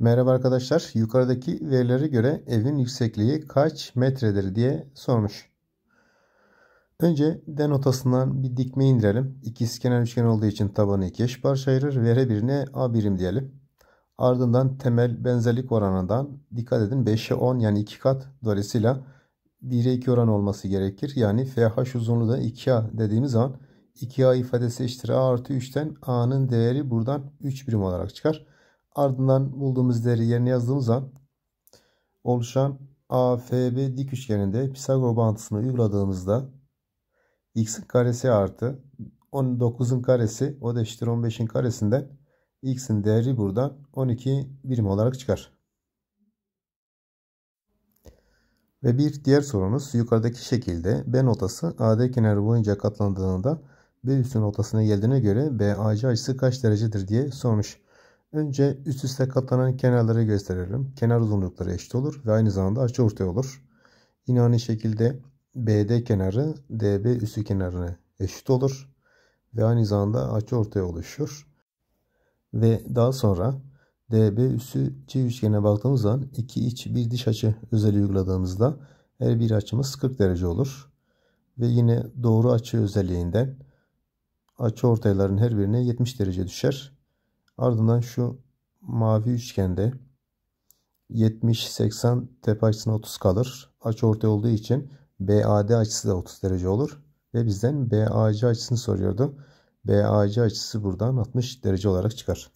Merhaba arkadaşlar. Yukarıdaki verilere göre evin yüksekliği kaç metredir diye sormuş. Önce denotasından bir dikme indirelim. İkizkenar üçgen olduğu için tabanı iki eş ayırır. Vere birine A birim diyelim. Ardından temel benzerlik oranından dikkat edin 5'e 10 yani 2 kat dolayısıyla 1'e 2 oran olması gerekir. Yani FH uzunluğu da 2A dediğimiz zaman 2A ifadesi eşittir A artı 3'ten A'nın değeri buradan 3 birim olarak çıkar. Ardından bulduğumuz değeri yerine yazdığımız an oluşan AFB dik üçgeninde Pisagor bağıntısını uyguladığımızda x'in karesi artı 19'un karesi o da eşittir 15'in karesinden x'in değeri buradan 12 birim olarak çıkar. Ve bir diğer sorumuz yukarıdaki şekilde B notası AD kenarı boyunca katlandığında B üstü notasına geldiğine göre BAC açısı kaç derecedir diye sormuş. Önce üst üste katlanan kenarları gösterelim. Kenar uzunlukları eşit olur ve aynı zamanda açı ortaya olur. Yine aynı şekilde BD kenarı DB üstü kenarına eşit olur ve aynı zamanda açı ortaya oluşur. Ve daha sonra DB üssü C üçgene baktığımız zaman iki iç bir dış açı özelliği uyguladığımızda her bir açımız 40 derece olur. Ve yine doğru açı özelliğinden açı ortayların her birine 70 derece düşer. Ardından şu mavi üçgende 70-80 tepe açısına 30 kalır. Açı orta olduğu için BAD açısı da 30 derece olur. Ve bizden BAC açısını soruyordu. BAC açısı buradan 60 derece olarak çıkar.